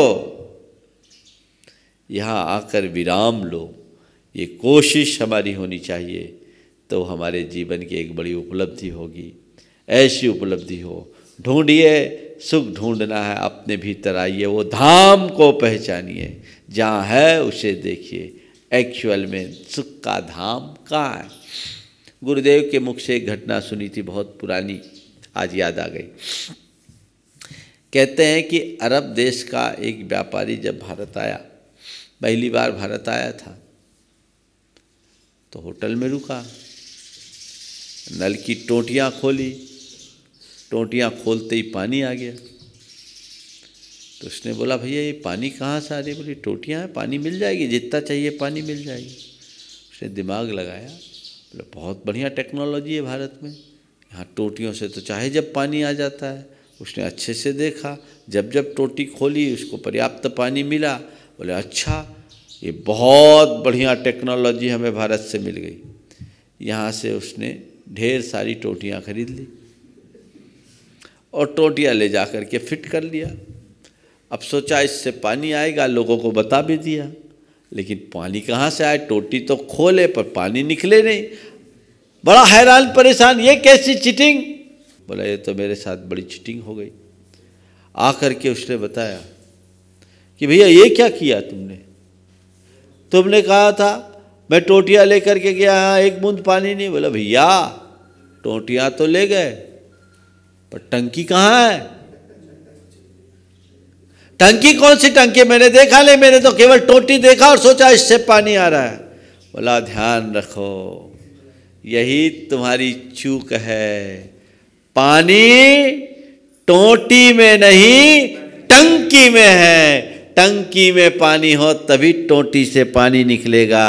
यहाँ आकर विराम लो ये कोशिश हमारी होनी चाहिए तो हमारे जीवन की एक बड़ी उपलब्धि होगी ऐसी उपलब्धि हो ढूंढिए सुख ढूंढना है अपने भीतर आइए वो धाम को पहचानिए जहाँ है उसे देखिए एक्चुअल में सुख का धाम कहाँ है गुरुदेव के मुख से एक घटना सुनी थी बहुत पुरानी आज याद आ गई कहते हैं कि अरब देश का एक व्यापारी जब भारत आया पहली बार भारत आया था तो होटल में रुका नल की टोटियाँ खोली टोटियाँ खोलते ही पानी आ गया तो उसने बोला भैया ये पानी कहाँ से आ रही बोली टोटियाँ हैं पानी मिल जाएगी जितना चाहिए पानी मिल जाएगी उसने दिमाग लगाया बोले बहुत बढ़िया टेक्नोलॉजी है भारत में यहाँ टोटियों से तो चाहे जब पानी आ जाता है उसने अच्छे से देखा जब जब टोटी खोली उसको पर्याप्त पानी मिला बोले अच्छा ये बहुत बढ़िया टेक्नोलॉजी हमें भारत से मिल गई यहाँ से उसने ढेर सारी टोटियाँ खरीद ली और टोटियाँ ले जा कर के फिट कर लिया अब सोचा इससे पानी आएगा लोगों को बता भी दिया लेकिन पानी कहाँ से आए टोटी तो खोले पर पानी निकले नहीं बड़ा हैरान परेशान ये कैसी चिटिंग बोला ये तो मेरे साथ बड़ी चिटिंग हो गई आकर के उसने बताया कि भैया ये क्या किया तुमने तुमने कहा था मैं टोटियाँ लेकर के गया हाँ एक बूंद पानी नहीं बोला भैया टोटियाँ तो ले गए पर टंकी कहाँ है टंकी कौन सी टंकी मैंने देखा नहीं मैंने तो केवल टोटी देखा और सोचा इससे पानी आ रहा है बोला ध्यान रखो यही तुम्हारी चूक है पानी टोटी में नहीं टंकी में है टंकी में पानी हो तभी टोटी से पानी निकलेगा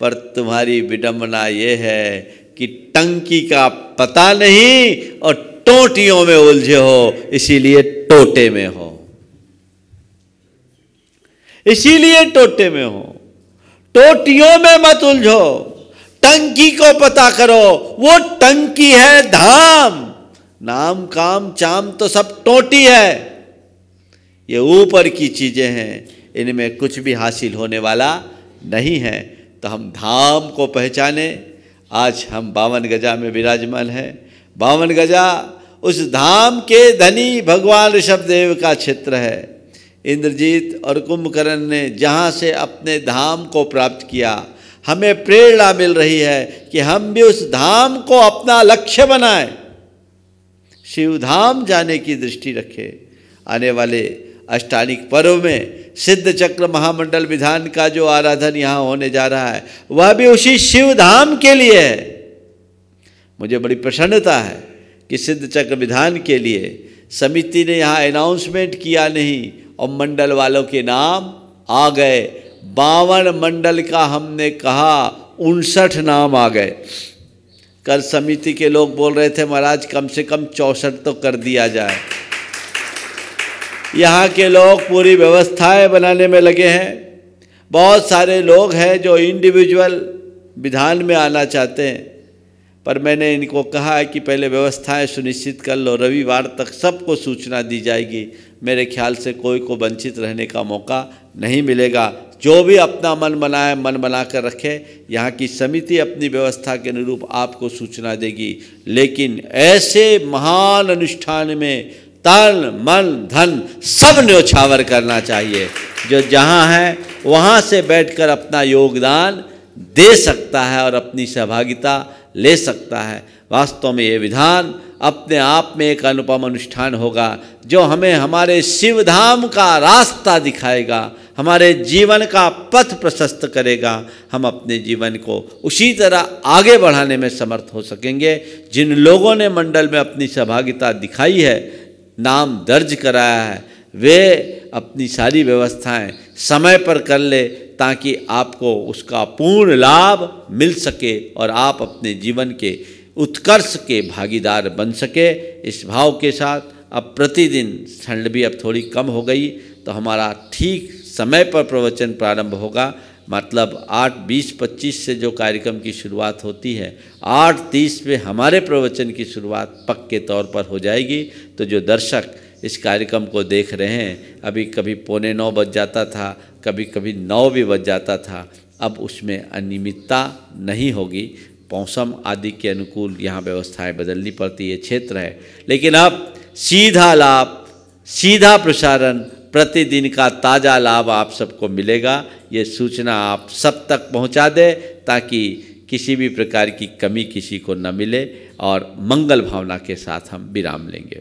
पर तुम्हारी विडम्बना ये है कि टंकी का पता नहीं और टोटियों में उलझे हो इसीलिए टोटे में हो इसीलिए टोटे में हो टोटियों में मत उलझो टंकी को पता करो वो टंकी है धाम नाम काम चाम तो सब टोटी है ये ऊपर की चीज़ें हैं इनमें कुछ भी हासिल होने वाला नहीं है तो हम धाम को पहचाने आज हम बावन गजा में विराजमान हैं बावन गजा उस धाम के धनी भगवान ऋषभदेव का क्षेत्र है इंद्रजीत और कुंभकर्ण ने जहाँ से अपने धाम को प्राप्त किया हमें प्रेरणा मिल रही है कि हम भी उस धाम को अपना लक्ष्य बनाएं शिवधाम जाने की दृष्टि रखें आने वाले अष्टालिक पर्व में सिद्ध चक्र महामंडल विधान का जो आराधन यहां होने जा रहा है वह भी उसी शिव धाम के लिए है मुझे बड़ी प्रसन्नता है कि सिद्ध चक्र विधान के लिए समिति ने यहां अनाउंसमेंट किया नहीं और मंडल वालों के नाम आ गए बावन मंडल का हमने कहा उनसठ नाम आ गए कल समिति के लोग बोल रहे थे महाराज कम से कम चौंसठ तो कर दिया जाए यहाँ के लोग पूरी व्यवस्थाएं बनाने में लगे हैं बहुत सारे लोग हैं जो इंडिविजुअल विधान में आना चाहते हैं पर मैंने इनको कहा है कि पहले व्यवस्थाएं सुनिश्चित कर लो रविवार तक सबको सूचना दी जाएगी मेरे ख्याल से कोई को वंचित रहने का मौका नहीं मिलेगा जो भी अपना मन बनाए मन बना कर रखे यहाँ की समिति अपनी व्यवस्था के अनुरूप आपको सूचना देगी लेकिन ऐसे महान अनुष्ठान में तन मन धन सब न्योछावर करना चाहिए जो जहाँ है वहाँ से बैठकर अपना योगदान दे सकता है और अपनी सहभागिता ले सकता है वास्तव में ये विधान अपने आप में एक अनुपम अनुष्ठान होगा जो हमें हमारे शिवधाम का रास्ता दिखाएगा हमारे जीवन का पथ प्रशस्त करेगा हम अपने जीवन को उसी तरह आगे बढ़ाने में समर्थ हो सकेंगे जिन लोगों ने मंडल में अपनी सहभागिता दिखाई है नाम दर्ज कराया है वे अपनी सारी व्यवस्थाएं समय पर कर ले ताकि आपको उसका पूर्ण लाभ मिल सके और आप अपने जीवन के उत्कर्ष के भागीदार बन सके इस भाव के साथ अब प्रतिदिन ठंड भी अब थोड़ी कम हो गई तो हमारा ठीक समय पर प्रवचन प्रारंभ होगा मतलब आठ बीस पच्चीस से जो कार्यक्रम की शुरुआत होती है आठ तीस में हमारे प्रवचन की शुरुआत पक्के तौर पर हो जाएगी तो जो दर्शक इस कार्यक्रम को देख रहे हैं अभी कभी पौने नौ बज जाता था कभी कभी नौ भी बज जाता था अब उसमें अनियमितता नहीं होगी मौसम आदि के अनुकूल यहाँ व्यवस्थाएं बदलनी पड़ती है क्षेत्र है लेकिन अब सीधा लाभ सीधा प्रसारण प्रतिदिन का ताज़ा लाभ आप सबको मिलेगा ये सूचना आप सब तक पहुंचा दे ताकि किसी भी प्रकार की कमी किसी को न मिले और मंगल भावना के साथ हम विराम लेंगे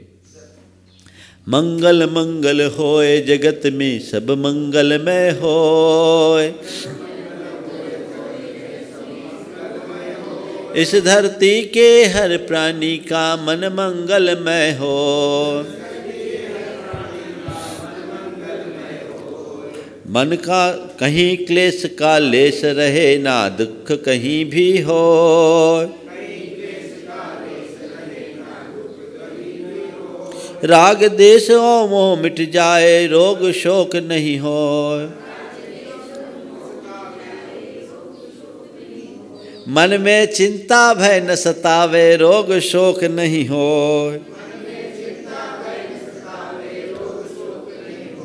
मंगल मंगल होए जगत में सब मंगल में होए इस धरती के हर प्राणी का मन मंगलमय हो मन का कहीं क्लेश का लेश रहे ना दुख कहीं भी हो राग देश ओ मोह मिट जाए रोग शोक नहीं हो मन में चिंता भय न सतावे रोग शोक नहीं हो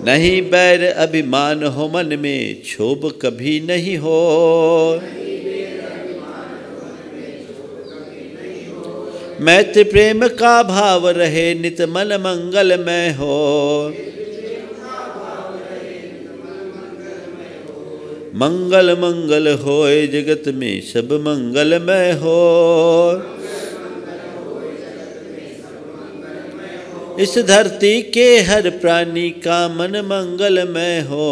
नहीं बैर अभिमान हो मन में क्षोभ कभी नहीं हो मैत्र प्रेम का भाव रहे नित मन मंगल में हो मंगल मंगल होए जगत में सब मंगलमय हो इस धरती के हर प्राणी का मन मंगलमय हो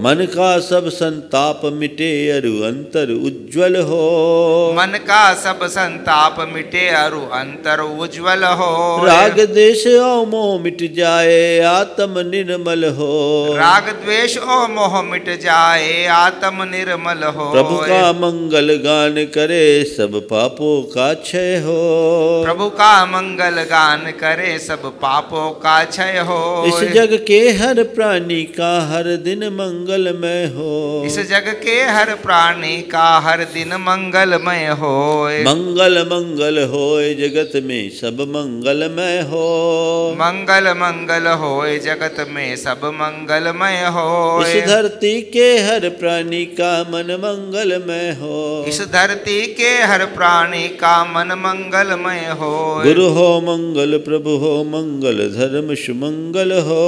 मन का सब संताप मिटे अरु अंतर उज्जवल हो मन का सब संताप मिटे अरु अंतर उज्जवल हो राग द्वेष और मोह मिट जाए आत्म निर्मल हो राग द्वेष मोह मिट जाए आत्म निर्मल हो प्रभु का मंगल गान करे सब पापों का क्षय हो प्रभु का मंगल गान करे सब पापों का क्षय हो इस जग के हर प्राणी का हर दिन मंगल मंगलमय हो इस जग के हर प्राणी का हर दिन मंगलमय हो मंगल मंगल हो जगत में सब मंगलमय हो मंगल मंगल हो जगत में सब मंगलमय हो इस धरती के हर प्राणी का मन मंगलमय हो इस धरती के हर प्राणी का मन मंगलमय हो गुरु हो मंगल प्रभु हो मंगल धर्म सुमंगल हो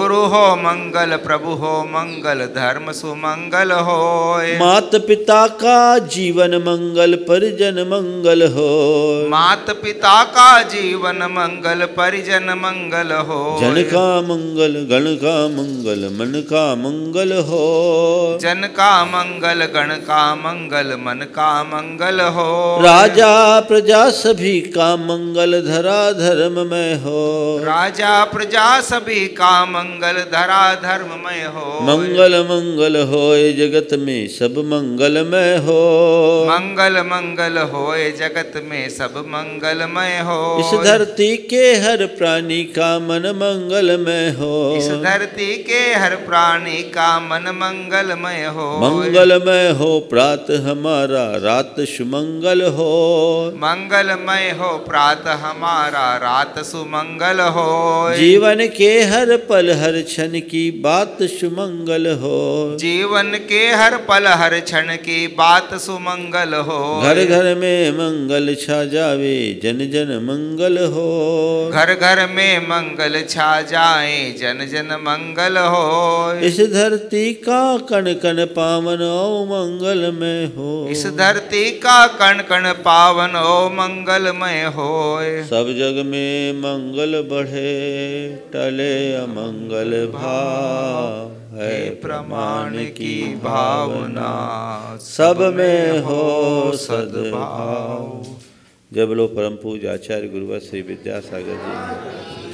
गुरु हो मंगल प्रभु हो मंगल मंगल धर्म सुमंगल हो मात पिता का जीवन मंगल परिजन मंगल हो मात पिता का जीवन मंगल परिजन मंगल हो जन का मंगल गण का मंगल मन का मंगल हो जन का मंगल गण का मंगल मन का मंगल हो राजा प्रजा सभी का मंगल धरा धर्म में हो राजा प्रजा सभी का मंगल धरा धर्म में हो मंगल मंगल होए जगत में सब मंगलमय हो मंगल मंगल होए जगत में सब मंगलमय हो इस धरती के हर प्राणी का मन मंगलमय हो इस धरती के हर प्राणी का मन मंगलमय हो मंगलमय हो प्रात हमारा रात सुमंगल हो मंगलमय हो प्रात हमारा रात सुमंगल हो जीवन के हर पल हर क्षण की बात सुमंगल मंगल हो जीवन के हर पल हर क्षण की बात सुमंगल हो घर घर में मंगल छा जावे जन जन मंगल हो घर घर में मंगल छा जाए जन जन मंगल हो इस धरती का कण कण पावन ओ मंगल में हो इस धरती का कण कण पावन ओ मंगल में हो सब जग में मंगल बढ़े टले अमंगल भाव है प्रमाण की भावना सब में हो सद्भाव जब लोग परम पूज आचार्य गुरुवर श्री विद्यासागर जी